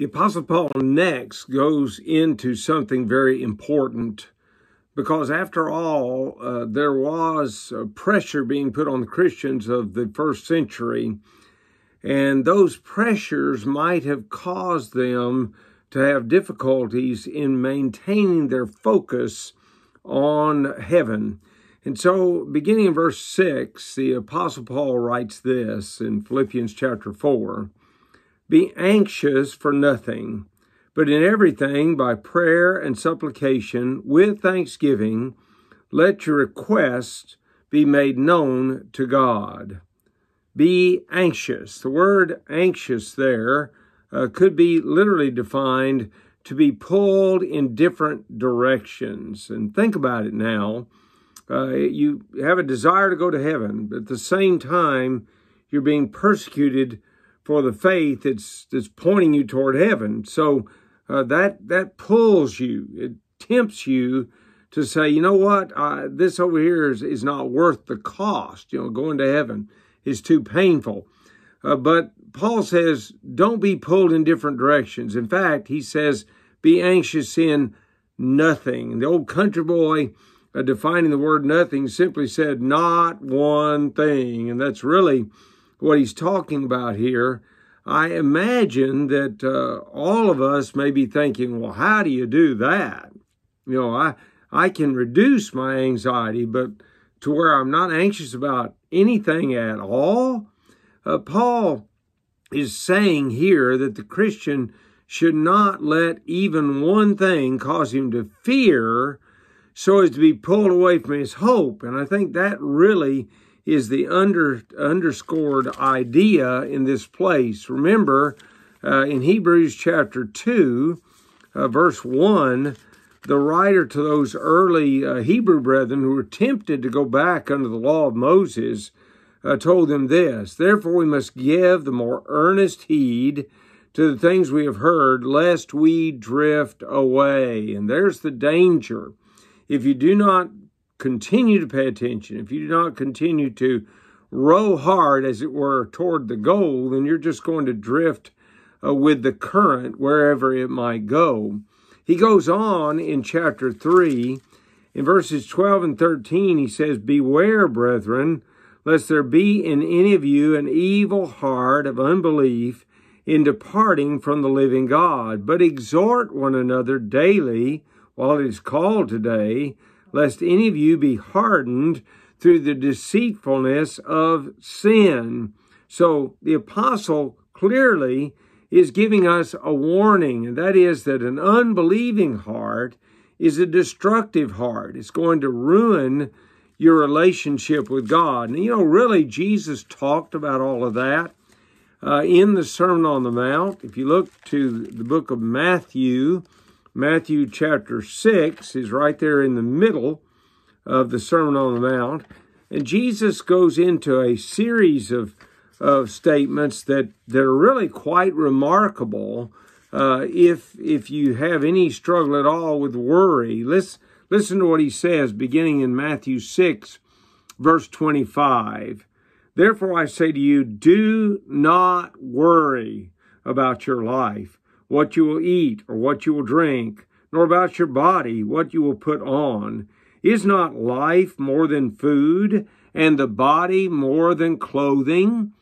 The Apostle Paul next goes into something very important because, after all, uh, there was uh, pressure being put on the Christians of the first century, and those pressures might have caused them to have difficulties in maintaining their focus on heaven. And so, beginning in verse 6, the Apostle Paul writes this in Philippians chapter 4 be anxious for nothing, but in everything, by prayer and supplication, with thanksgiving, let your requests be made known to God. Be anxious. The word anxious there uh, could be literally defined to be pulled in different directions. And think about it now. Uh, you have a desire to go to heaven, but at the same time, you're being persecuted for the faith it's that's pointing you toward heaven. So uh, that that pulls you, it tempts you to say, you know what, I, this over here is, is not worth the cost. You know, going to heaven is too painful. Uh, but Paul says, don't be pulled in different directions. In fact, he says, be anxious in nothing. the old country boy uh, defining the word nothing simply said, not one thing. And that's really what he's talking about here, I imagine that uh, all of us may be thinking, well, how do you do that? You know, I, I can reduce my anxiety, but to where I'm not anxious about anything at all. Uh, Paul is saying here that the Christian should not let even one thing cause him to fear so as to be pulled away from his hope. And I think that really is the under, underscored idea in this place. Remember, uh, in Hebrews chapter 2, uh, verse 1, the writer to those early uh, Hebrew brethren who were tempted to go back under the law of Moses uh, told them this Therefore, we must give the more earnest heed to the things we have heard, lest we drift away. And there's the danger. If you do not continue to pay attention, if you do not continue to row hard, as it were, toward the goal, then you're just going to drift uh, with the current wherever it might go. He goes on in chapter 3, in verses 12 and 13, he says, Beware, brethren, lest there be in any of you an evil heart of unbelief in departing from the living God, but exhort one another daily while it is called today lest any of you be hardened through the deceitfulness of sin. So the apostle clearly is giving us a warning, and that is that an unbelieving heart is a destructive heart. It's going to ruin your relationship with God. And you know, really, Jesus talked about all of that uh, in the Sermon on the Mount. If you look to the book of Matthew, Matthew chapter 6 is right there in the middle of the Sermon on the Mount. And Jesus goes into a series of, of statements that, that are really quite remarkable. Uh, if if you have any struggle at all with worry, let's listen to what he says beginning in Matthew 6, verse 25. Therefore I say to you, do not worry about your life what you will eat or what you will drink, nor about your body, what you will put on. Is not life more than food, and the body more than clothing?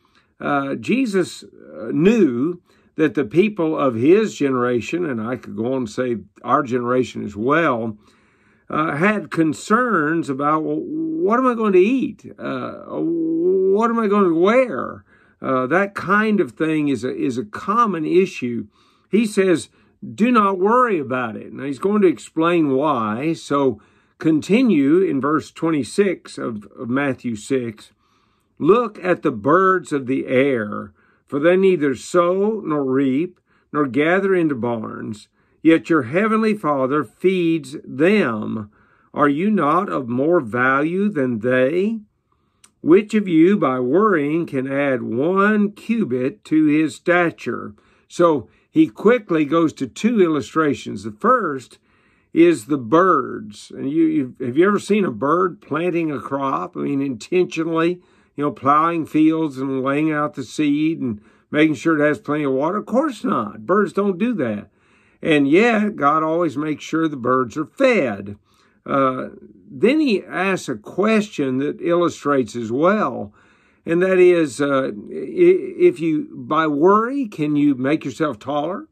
Uh, Jesus uh, knew that the people of his generation, and I could go on and say our generation as well, uh, had concerns about well, what am I going to eat? Uh, what am I going to wear? Uh, that kind of thing is a, is a common issue he says, do not worry about it. Now he's going to explain why. So continue in verse 26 of, of Matthew 6. Look at the birds of the air, for they neither sow nor reap nor gather into barns, yet your heavenly Father feeds them. Are you not of more value than they? Which of you, by worrying, can add one cubit to his stature? So he quickly goes to two illustrations. The first is the birds. And you, have you ever seen a bird planting a crop? I mean, intentionally, you know, plowing fields and laying out the seed and making sure it has plenty of water? Of course not. Birds don't do that. And yet, God always makes sure the birds are fed. Uh, then he asks a question that illustrates as well and that is uh, if you by worry can you make yourself taller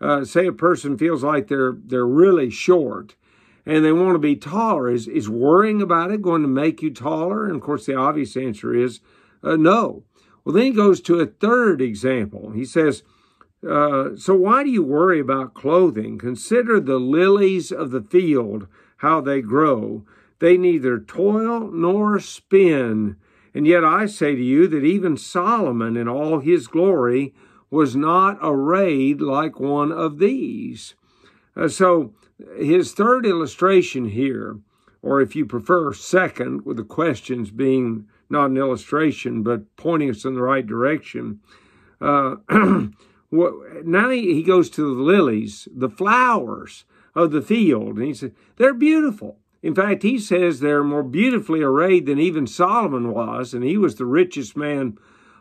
uh, say a person feels like they're they're really short and they want to be taller is is worrying about it going to make you taller and of course the obvious answer is uh, no well then he goes to a third example he says uh, so why do you worry about clothing consider the lilies of the field how they grow they neither toil nor spin and yet I say to you that even Solomon in all his glory was not arrayed like one of these. Uh, so his third illustration here, or if you prefer, second, with the questions being not an illustration, but pointing us in the right direction. Uh, now he, goes to the lilies, the flowers of the field, and he said, They're beautiful. In fact, he says they're more beautifully arrayed than even Solomon was, and he was the richest man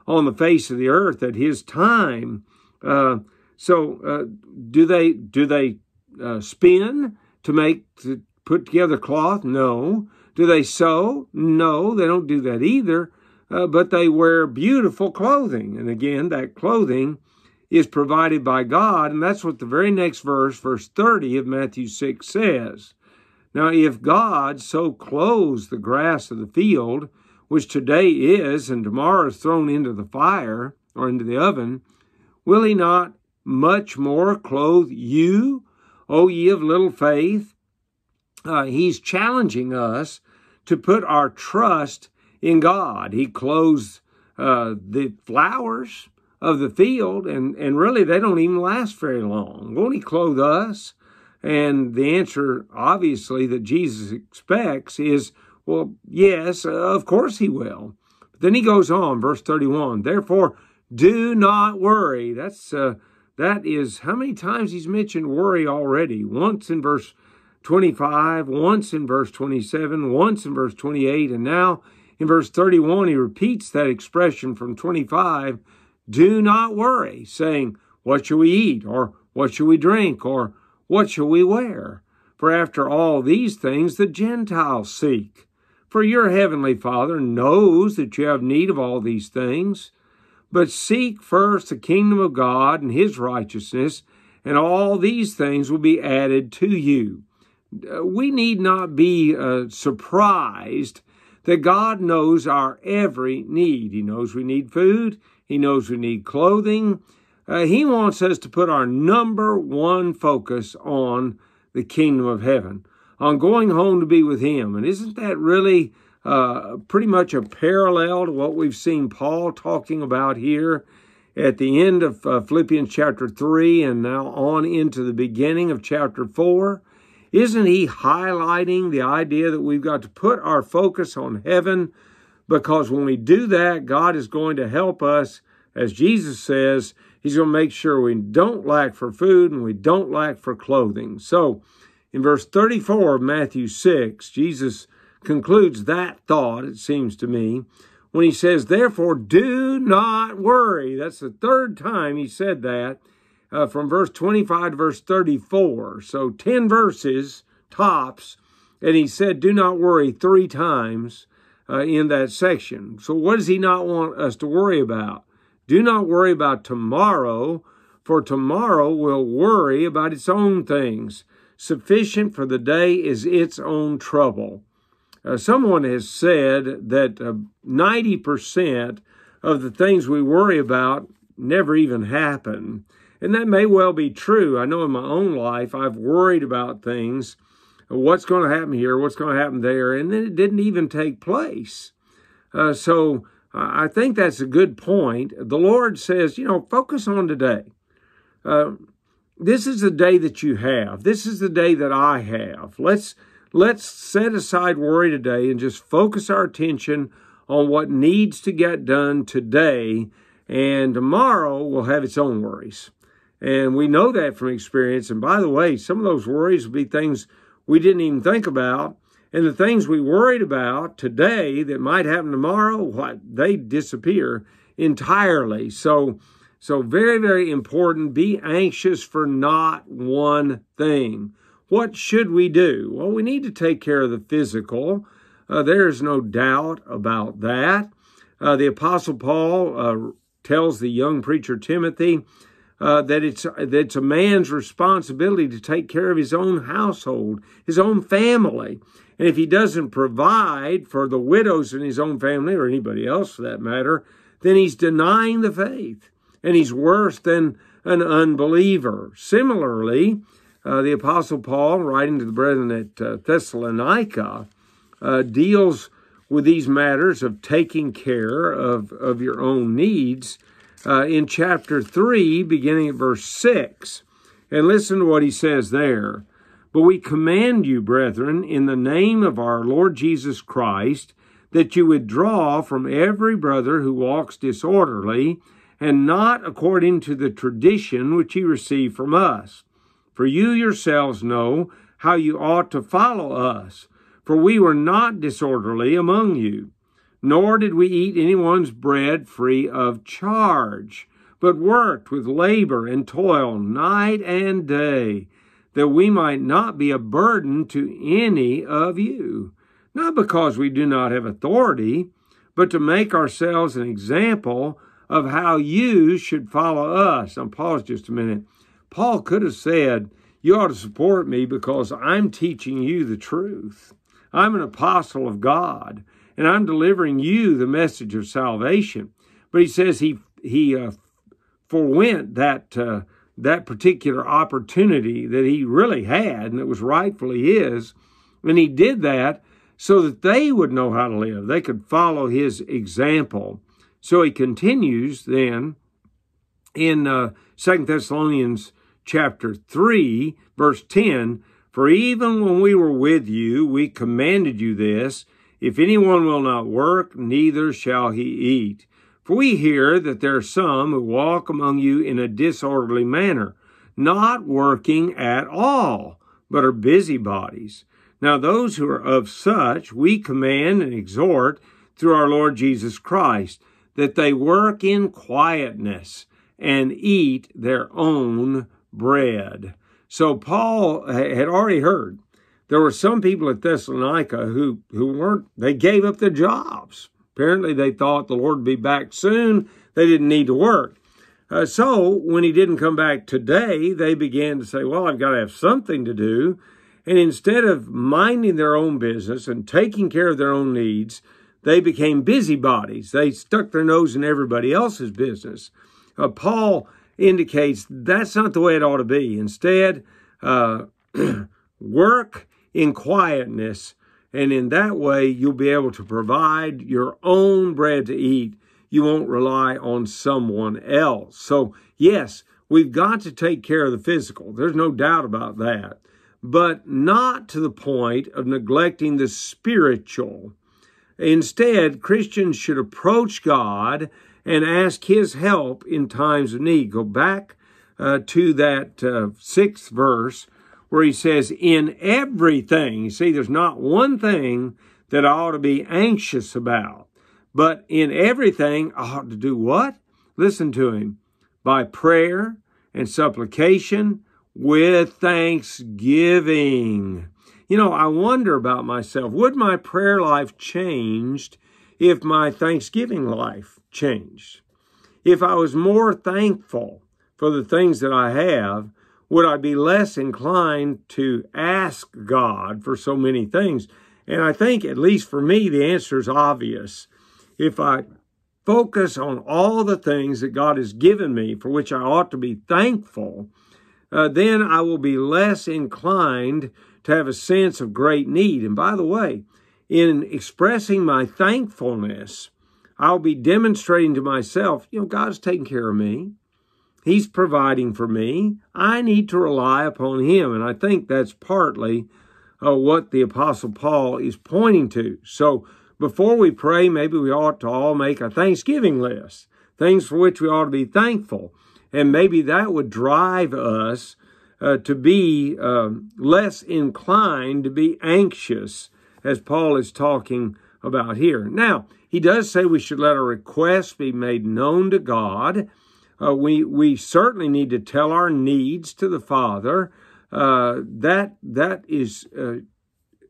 on the face of the earth at his time. Uh, so, uh, do they do they uh, spin to make to put together cloth? No. Do they sew? No, they don't do that either. Uh, but they wear beautiful clothing, and again, that clothing is provided by God, and that's what the very next verse, verse thirty of Matthew six, says. Now, if God so clothes the grass of the field, which today is and tomorrow is thrown into the fire or into the oven, will he not much more clothe you, O ye of little faith? Uh, he's challenging us to put our trust in God. He clothes uh, the flowers of the field, and, and really they don't even last very long. Won't he clothe us? And the answer, obviously, that Jesus expects is, well, yes, of course he will. But then he goes on, verse 31, therefore, do not worry. That's uh, that is how many times he's mentioned worry already. Once in verse 25, once in verse 27, once in verse 28, and now in verse 31 he repeats that expression from 25, do not worry, saying, what shall we eat or what shall we drink or what shall we wear? For after all these things the Gentiles seek. For your heavenly Father knows that you have need of all these things. But seek first the kingdom of God and his righteousness, and all these things will be added to you. We need not be uh, surprised that God knows our every need. He knows we need food, He knows we need clothing, uh, he wants us to put our number one focus on the kingdom of heaven, on going home to be with Him. And isn't that really uh, pretty much a parallel to what we've seen Paul talking about here at the end of uh, Philippians chapter 3 and now on into the beginning of chapter 4? Isn't he highlighting the idea that we've got to put our focus on heaven? Because when we do that, God is going to help us, as Jesus says, He's going to make sure we don't lack for food and we don't lack for clothing. So in verse 34 of Matthew 6, Jesus concludes that thought, it seems to me, when he says, Therefore, do not worry. That's the third time he said that uh, from verse 25 to verse 34. So 10 verses tops. And he said, Do not worry three times uh, in that section. So, what does he not want us to worry about? Do not worry about tomorrow, for tomorrow will worry about its own things. Sufficient for the day is its own trouble. Uh, someone has said that uh, 90% of the things we worry about never even happen. And that may well be true. I know in my own life, I've worried about things uh, what's going to happen here, what's going to happen there, and then it didn't even take place. Uh, so I think that's a good point. The Lord says, you know, focus on today. Uh, this is the day that you have. This is the day that I have. Let's let's set aside worry today and just focus our attention on what needs to get done today. And tomorrow will have its own worries. And we know that from experience. And by the way, some of those worries will be things we didn't even think about. And the things we worried about today that might happen tomorrow, what they disappear entirely. So, so very, very important. Be anxious for not one thing. What should we do? Well, we need to take care of the physical. Uh, there is no doubt about that. Uh, the Apostle Paul uh, tells the young preacher Timothy uh, that it's that it's a man's responsibility to take care of his own household, his own family, and if he doesn't provide for the widows in his own family or anybody else for that matter, then he's denying the faith and he's worse than an unbeliever. Similarly, uh, the Apostle Paul, writing to the brethren at uh, Thessalonica, uh, deals with these matters of taking care of, of your own needs uh, in chapter 3, beginning at verse 6. And listen to what he says there. But we command you, brethren, in the name of our Lord Jesus Christ, that you withdraw from every brother who walks disorderly, and not according to the tradition which he received from us. For you yourselves know how you ought to follow us, for we were not disorderly among you, nor did we eat anyone's bread free of charge, but worked with labor and toil night and day that we might not be a burden to any of you, not because we do not have authority, but to make ourselves an example of how you should follow us. Now, pause just a minute. Paul could have said, You ought to support me because I'm teaching you the truth. I'm an apostle of God, and I'm delivering you the message of salvation. But he says he, he uh, forwent that. Uh, that particular opportunity that he really had and that was rightfully his. And he did that so that they would know how to live. They could follow his example. So he continues then in uh, 2 Thessalonians chapter 3, verse 10 For even when we were with you, we commanded you this if anyone will not work, neither shall he eat. For we hear that there are some who walk among you in a disorderly manner, not working at all, but are busybodies. Now, those who are of such, we command and exhort through our Lord Jesus Christ that they work in quietness and eat their own bread. So, Paul had already heard there were some people at Thessalonica who, who weren't, they gave up their jobs Apparently, they thought the Lord would be back soon. They didn't need to work. Uh, so, when he didn't come back today, they began to say, Well, I've got to have something to do. And instead of minding their own business and taking care of their own needs, they became busybodies. They stuck their nose in everybody else's business. Uh, Paul indicates that's not the way it ought to be. Instead, uh, work in quietness and in that way, you'll be able to provide your own bread to eat. You won't rely on someone else. So, yes, we've got to take care of the physical. There's no doubt about that. But not to the point of neglecting the spiritual. Instead, Christians should approach God and ask His help in times of need. Go back uh, to that uh, sixth verse where he says, in everything, see, there's not one thing that I ought to be anxious about, but in everything, I ought to do what? Listen to him by prayer and supplication with thanksgiving. You know, I wonder about myself. Would my prayer life changed if my thanksgiving life changed? If I was more thankful for the things that I have would I be less inclined to ask God for so many things? And I think, at least for me, the answer is obvious. If I focus on all the things that God has given me for which I ought to be thankful, uh, then I will be less inclined to have a sense of great need. And by the way, in expressing my thankfulness, I'll be demonstrating to myself, you know, God's taking care of me. He's providing for me. I need to rely upon Him. And I think that's partly uh, what the Apostle Paul is pointing to. So before we pray, maybe we ought to all make a thanksgiving list, things for which we ought to be thankful. And maybe that would drive us uh, to be um, less inclined to be anxious, as Paul is talking about here. Now, he does say we should let our requests be made known to God. Uh, we we certainly need to tell our needs to the Father. Uh, that that is uh,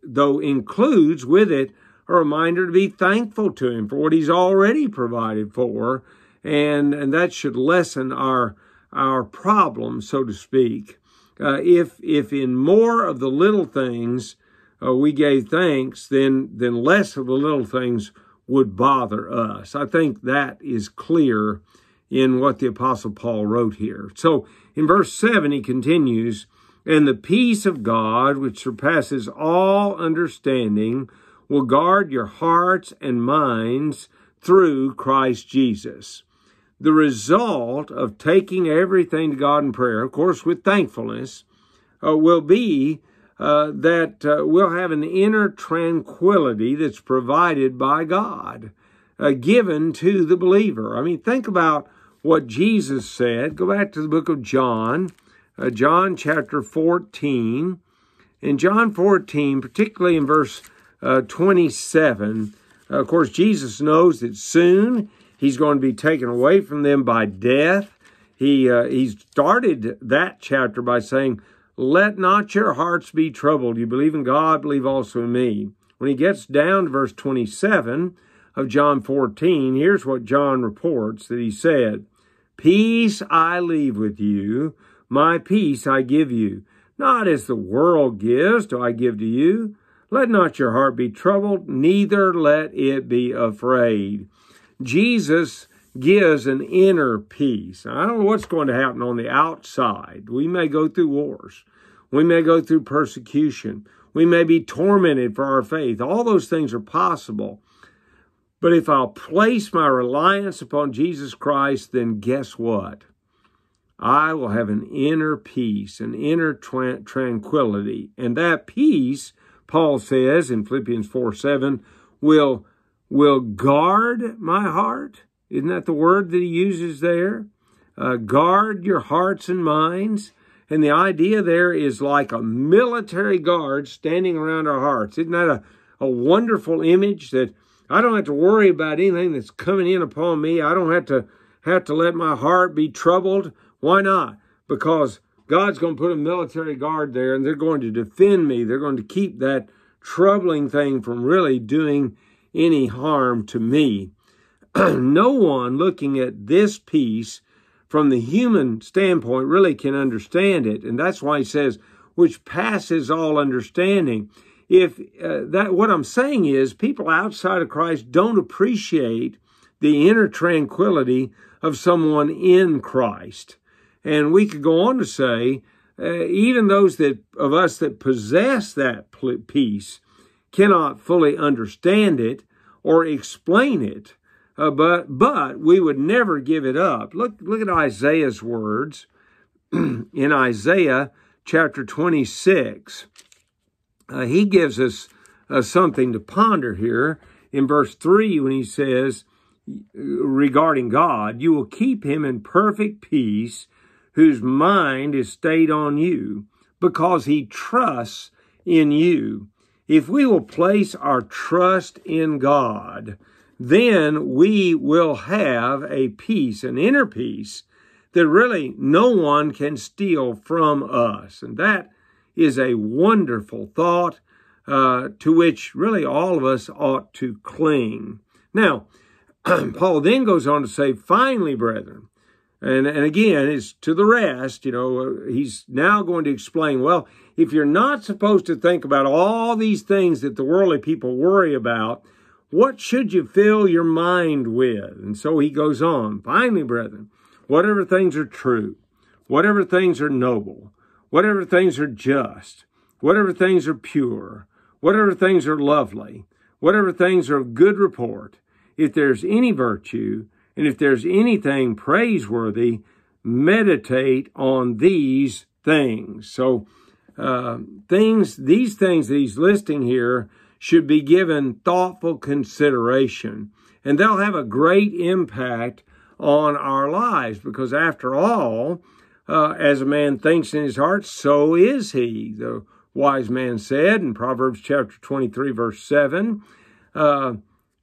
though includes with it a reminder to be thankful to Him for what He's already provided for, and and that should lessen our our problem, so to speak. Uh, if if in more of the little things uh, we gave thanks, then then less of the little things would bother us. I think that is clear in what the Apostle Paul wrote here. So in verse 7, he continues, And the peace of God, which surpasses all understanding, will guard your hearts and minds through Christ Jesus. The result of taking everything to God in prayer, of course, with thankfulness, uh, will be uh, that uh, we'll have an inner tranquility that's provided by God, uh, given to the believer. I mean, think about what Jesus said. Go back to the book of John, uh, John chapter 14. In John 14, particularly in verse uh, 27, uh, of course, Jesus knows that soon he's going to be taken away from them by death. He, uh, he started that chapter by saying, Let not your hearts be troubled. You believe in God, believe also in me. When he gets down to verse 27, of John 14, here's what John reports that he said Peace I leave with you, my peace I give you. Not as the world gives, do I give to you. Let not your heart be troubled, neither let it be afraid. Jesus gives an inner peace. I don't know what's going to happen on the outside. We may go through wars, we may go through persecution, we may be tormented for our faith. All those things are possible. But if I'll place my reliance upon Jesus Christ, then guess what? I will have an inner peace, an inner tra- tranquility. And that peace, Paul says in Philippians 4 7, will, will guard my heart. Isn't that the word that he uses there? Uh, guard your hearts and minds. And the idea there is like a military guard standing around our hearts. Isn't that a, a wonderful image that I don't have to worry about anything that's coming in upon me. I don't have to have to let my heart be troubled. Why not? Because God's going to put a military guard there and they're going to defend me. They're going to keep that troubling thing from really doing any harm to me. no one looking at this piece from the human standpoint really can understand it. And that's why he says, which passes all understanding if uh, that what I'm saying is people outside of Christ don't appreciate the inner tranquility of someone in Christ. And we could go on to say uh, even those that of us that possess that peace cannot fully understand it or explain it, uh, but but we would never give it up. Look look at Isaiah's words in Isaiah chapter 26 uh, he gives us uh, something to ponder here in verse 3 when he says, regarding God, you will keep him in perfect peace whose mind is stayed on you because he trusts in you. If we will place our trust in God, then we will have a peace, an inner peace that really no one can steal from us. And that is a wonderful thought uh, to which really all of us ought to cling. Now, Paul then goes on to say, finally, brethren, and, and again, it's to the rest, you know, he's now going to explain, well, if you're not supposed to think about all these things that the worldly people worry about, what should you fill your mind with? And so he goes on, finally, brethren, whatever things are true, whatever things are noble, whatever things are just, whatever things are pure, whatever things are lovely, whatever things are of good report, if there's any virtue, and if there's anything praiseworthy, meditate on these things. So, uh, things, these things that he's listing here should be given thoughtful consideration, and they'll have a great impact on our lives because, after all, uh, as a man thinks in his heart, so is he, the wise man said in Proverbs chapter 23, verse 7. Uh,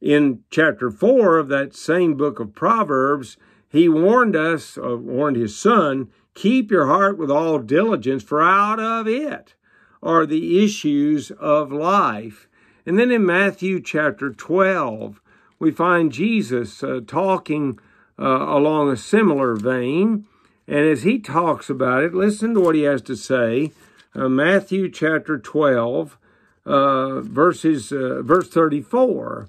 in chapter 4 of that same book of Proverbs, he warned us, uh, warned his son, keep your heart with all diligence, for out of it are the issues of life. And then in Matthew chapter 12, we find Jesus uh, talking uh, along a similar vein. And as he talks about it, listen to what he has to say. Uh, Matthew chapter 12, uh, verses, uh, verse 34,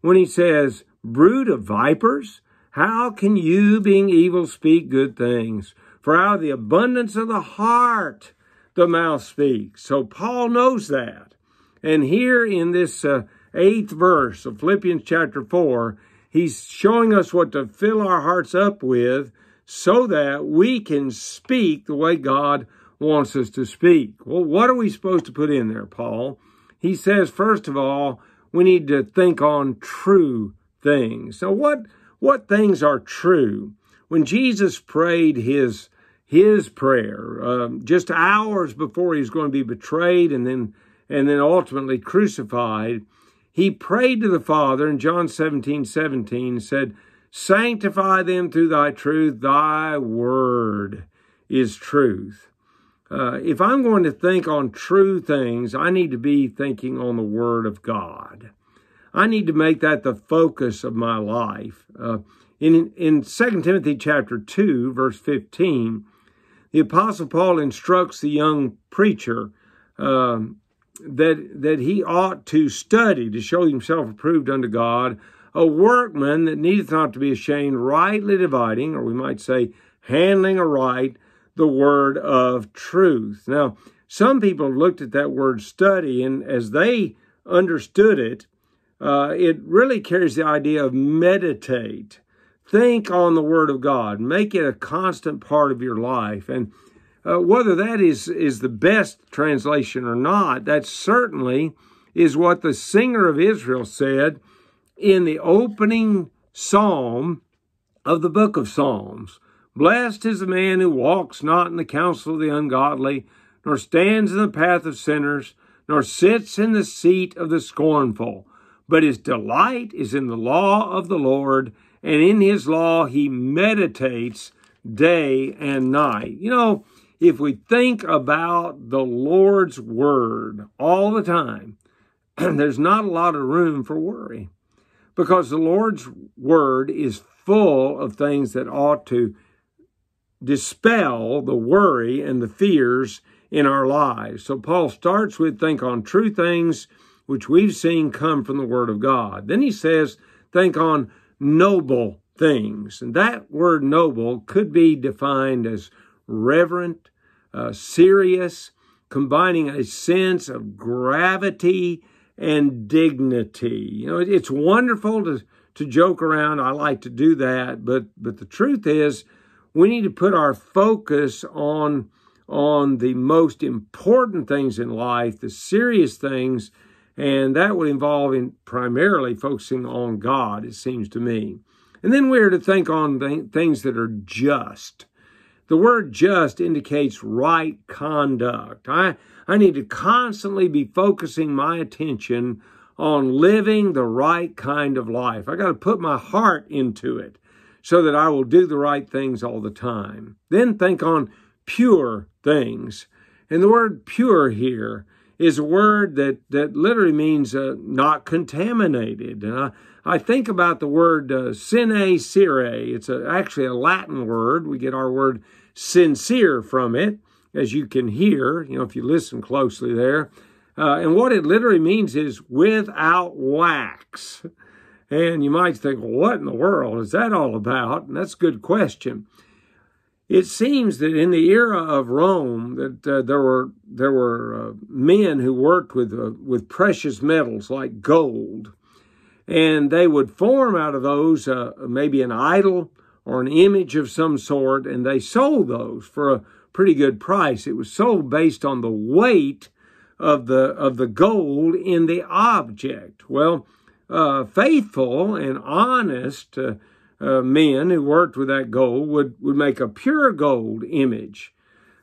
when he says, Brood of vipers, how can you, being evil, speak good things? For out of the abundance of the heart the mouth speaks. So Paul knows that. And here in this uh, eighth verse of Philippians chapter 4, he's showing us what to fill our hearts up with so that we can speak the way God wants us to speak. Well, what are we supposed to put in there, Paul? He says, first of all, we need to think on true things. So what, what things are true? When Jesus prayed his, his prayer, um, just hours before he's going to be betrayed and then, and then ultimately crucified, he prayed to the Father in John 17, 17, said, Sanctify them through thy truth. Thy word is truth. Uh, if I'm going to think on true things, I need to be thinking on the Word of God. I need to make that the focus of my life. Uh, in, in 2 Timothy chapter 2, verse 15, the Apostle Paul instructs the young preacher um, that, that he ought to study to show himself approved unto God, a workman that needeth not to be ashamed, rightly dividing, or we might say, handling aright the word of truth. Now, some people looked at that word study, and as they understood it, uh, it really carries the idea of meditate. Think on the Word of God, make it a constant part of your life. And uh, whether that is, is the best translation or not, that certainly is what the singer of Israel said in the opening psalm of the book of Psalms. Blessed is the man who walks not in the counsel of the ungodly, nor stands in the path of sinners, nor sits in the seat of the scornful, but his delight is in the law of the Lord, and in his law he meditates day and night. You know, if we think about the Lord's word all the time, there's not a lot of room for worry because the Lord's word is full of things that ought to dispel the worry and the fears in our lives. So Paul starts with think on true things which we've seen come from the word of God. Then he says think on noble things. And that word noble could be defined as reverent, uh, serious, combining a sense of gravity and dignity. You know, it's wonderful to, to joke around. I like to do that. But, but the truth is, we need to put our focus on, on the most important things in life, the serious things, and that would involve in primarily focusing on God, it seems to me. And then we're to think on th- things that are just. The word just indicates right conduct. I, I need to constantly be focusing my attention on living the right kind of life. I got to put my heart into it so that I will do the right things all the time. Then think on pure things. And the word pure here is a word that, that literally means uh, not contaminated. And I, I think about the word uh, sine sire. It's a, actually a Latin word. We get our word sincere from it, as you can hear, you know, if you listen closely there. Uh, and what it literally means is without wax. And you might think, well, what in the world is that all about? And that's a good question. It seems that in the era of Rome, that uh, there were there were uh, men who worked with uh, with precious metals like gold, and they would form out of those uh, maybe an idol, or an image of some sort, and they sold those for a pretty good price. It was sold based on the weight of the of the gold in the object. Well, uh, faithful and honest uh, uh, men who worked with that gold would would make a pure gold image.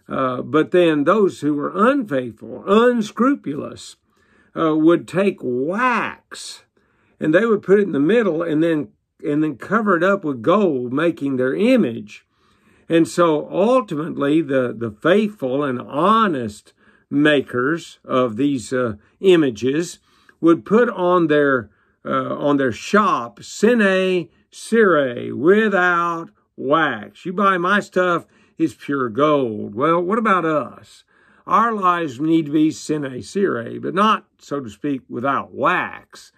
Uh, but then those who were unfaithful, unscrupulous, uh, would take wax and they would put it in the middle and then and then covered up with gold, making their image. And so ultimately, the, the faithful and honest makers of these uh, images would put on their uh, on their shop sine cire without wax. You buy my stuff, it's pure gold. Well, what about us? Our lives need to be sine cire, but not, so to speak, without wax.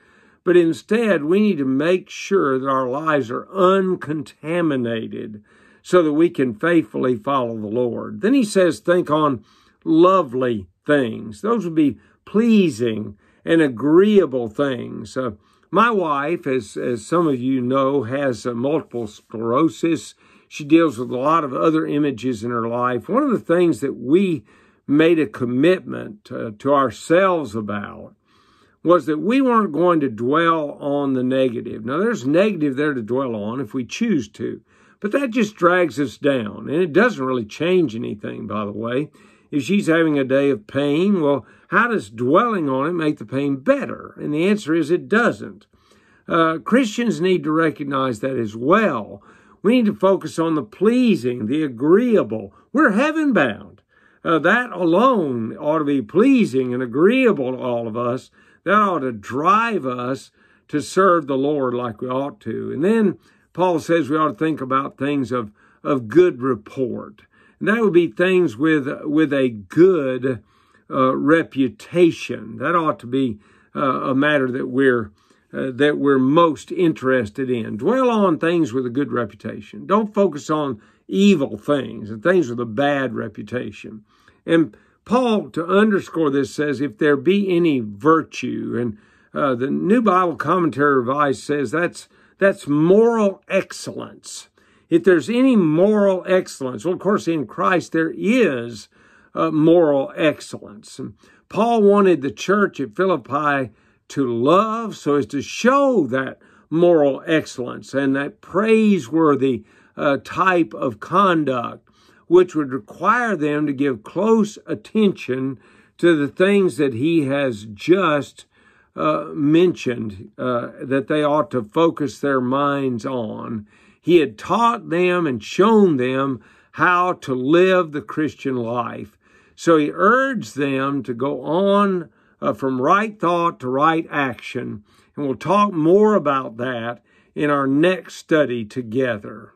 But instead, we need to make sure that our lives are uncontaminated so that we can faithfully follow the Lord. Then he says, think on lovely things. Those would be pleasing and agreeable things. Uh, my wife, as, as some of you know, has uh, multiple sclerosis. She deals with a lot of other images in her life. One of the things that we made a commitment uh, to ourselves about was that we weren't going to dwell on the negative. Now, there's negative there to dwell on if we choose to, but that just drags us down. And it doesn't really change anything, by the way. If she's having a day of pain, well, how does dwelling on it make the pain better? And the answer is it doesn't. Uh, Christians need to recognize that as well. We need to focus on the pleasing, the agreeable. We're heaven bound. Uh, that alone ought to be pleasing and agreeable to all of us that ought to drive us to serve the Lord like we ought to. And then Paul says we ought to think about things of, of good report. And that would be things with, with a good uh, reputation. That ought to be uh, a matter that we're, uh, that we're most interested in. Dwell on things with a good reputation. Don't focus on evil things and things with a bad reputation. And Paul, to underscore this, says, if there be any virtue, and uh, the New Bible Commentary Revised says that's, that's moral excellence. If there's any moral excellence, well, of course, in Christ there is uh, moral excellence. And Paul wanted the church at Philippi to love so as to show that moral excellence and that praiseworthy uh, type of conduct which would require them to give close attention to the things that he has just uh, mentioned uh, that they ought to focus their minds on. He had taught them and shown them how to live the Christian life. So he urged them to go on uh, from right thought to right action. And we'll talk more about that in our next study together.